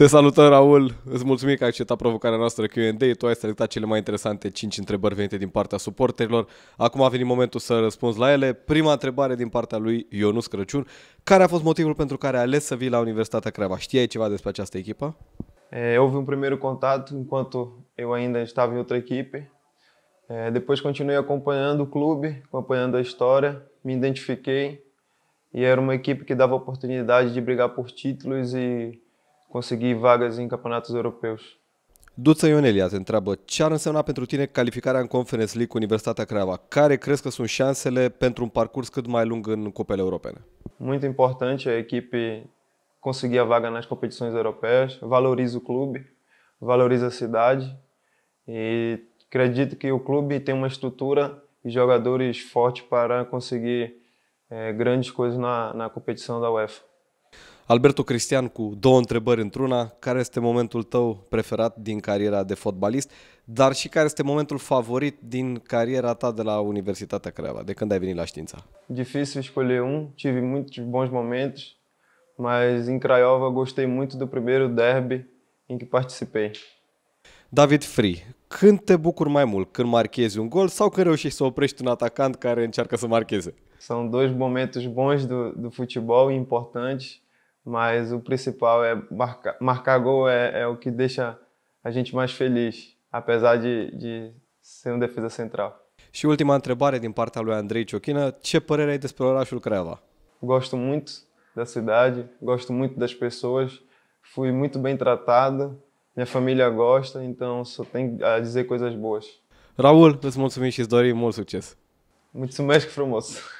Te salutăm, Raul! Îți mulțumim că ai acceptat provocarea noastră Q&A. Tu ai selectat cele mai interesante 5 întrebări venite din partea suporterilor. Acum a venit momentul să răspunzi la ele. Prima întrebare din partea lui Ionus Crăciun. Care a fost motivul pentru care ai ales să vii la Universitatea Craiova? Știai ceva despre această echipă? Eu houve um primeiro contato enquanto eu ainda estava em outra equipe. É, depois continuei acompanhando o clube, acompanhando a história, me identifiquei e era uma equipe que dava oportunidade de brigar por títulos e Conseguir vagas în campeonatos europeus. Duță Ionelia te întreabă ce ar însemna pentru tine calificarea în Conference League cu Universitatea Craiova? Care crezi că sunt șansele pentru un parcurs cât mai lung în cupele europene? Muito importante a equipe conseguir a vaga nas competições europeias, valoriza o clube, valoriza a cidade e acredito que o clube tem uma estrutura e jogadores fortes para conseguir é, grandes coisas na, na competição da UEFA. Alberto Cristian cu două întrebări într-una. Care este momentul tău preferat din cariera de fotbalist, dar și care este momentul favorit din cariera ta de la Universitatea Craiova, de când ai venit la știința? să escolher um, tive muitos bons momentos, mas em Craiova gostei muito do primeiro derby em que participei. David Free, când te bucuri mai mult? Când marchezi un gol sau când reușești să oprești un atacant care încearcă să marcheze? São dois momentos bons do, do futebol importantes. mas o principal é marcar, marcar gol é, é, o que deixa a gente mais feliz, apesar de, de ser um defesa central. Și ultima întrebare din partea lui Andrei Ciochină, ce părere ai despre orașul Craiova? Gosto muito da cidade, gosto muito das pessoas, fui muito bem tratado, minha família gosta, então só tenho a dizer coisas boas. Raul, îți mulțumim și îți dorim mult succes! Mulțumesc frumos!